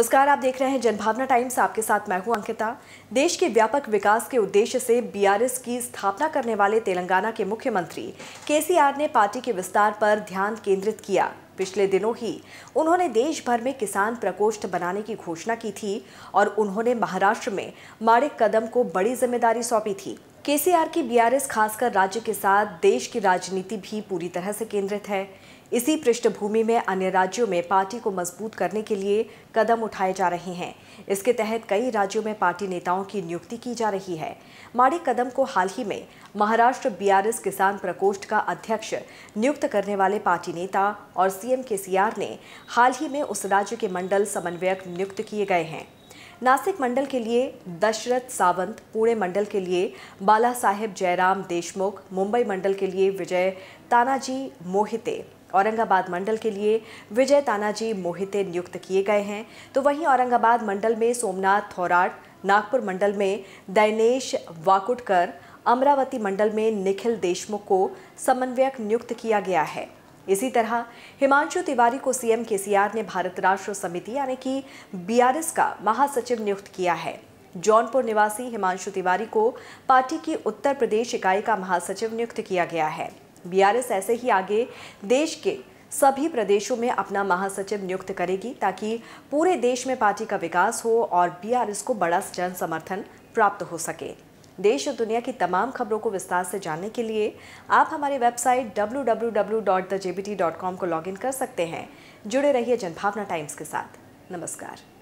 नमस्कार आप देख रहे हैं जनभावना टाइम्स आपके साथ मैं हूं अंकिता देश के व्यापक विकास के उद्देश्य से बीआरएस की स्थापना करने वाले तेलंगाना के मुख्यमंत्री केसीआर ने पार्टी के विस्तार पर ध्यान केंद्रित किया पिछले दिनों ही उन्होंने देश भर में किसान प्रकोष्ठ बनाने की घोषणा की थी और उन्होंने महाराष्ट्र में माड़िक कदम को बड़ी जिम्मेदारी सौंपी थी केसीआर की बीआरएस खासकर राज्य के साथ देश की राजनीति भी पूरी तरह से केंद्रित है इसी पृष्ठभूमि में अन्य राज्यों में पार्टी को मजबूत करने के लिए कदम उठाए जा रहे हैं इसके तहत कई राज्यों में पार्टी नेताओं की नियुक्ति की जा रही है माड़े कदम को हाल ही में महाराष्ट्र बीआरएस किसान प्रकोष्ठ का अध्यक्ष नियुक्त करने वाले पार्टी नेता और सीएम केसीआर ने हाल ही में उस राज्य के मंडल समन्वयक नियुक्त किए गए हैं नासिक मंडल के लिए दशरथ सावंत पुणे मंडल के लिए बाला साहेब जयराम देशमुख मुंबई मंडल के लिए विजय तानाजी मोहिते औरंगाबाद मंडल के लिए विजय तानाजी मोहिते नियुक्त किए गए हैं तो वहीं औरंगाबाद मंडल में सोमनाथ थौराट नागपुर मंडल में दैनेश वाकुटकर अमरावती मंडल में निखिल देशमुख को समन्वयक नियुक्त किया गया है इसी तरह हिमांशु तिवारी को सीएम केसीआर ने भारत राष्ट्र समिति यानी कि बीआरएस का महासचिव नियुक्त किया है जौनपुर निवासी हिमांशु तिवारी को पार्टी की उत्तर प्रदेश इकाई का महासचिव नियुक्त किया गया है बीआरएस ऐसे ही आगे देश के सभी प्रदेशों में अपना महासचिव नियुक्त करेगी ताकि पूरे देश में पार्टी का विकास हो और बीआरएस को बड़ा जन समर्थन प्राप्त हो सके देश और दुनिया की तमाम खबरों को विस्तार से जानने के लिए आप हमारी वेबसाइट www.thejbt.com को लॉगिन कर सकते हैं जुड़े रहिए जनभावना टाइम्स के साथ नमस्कार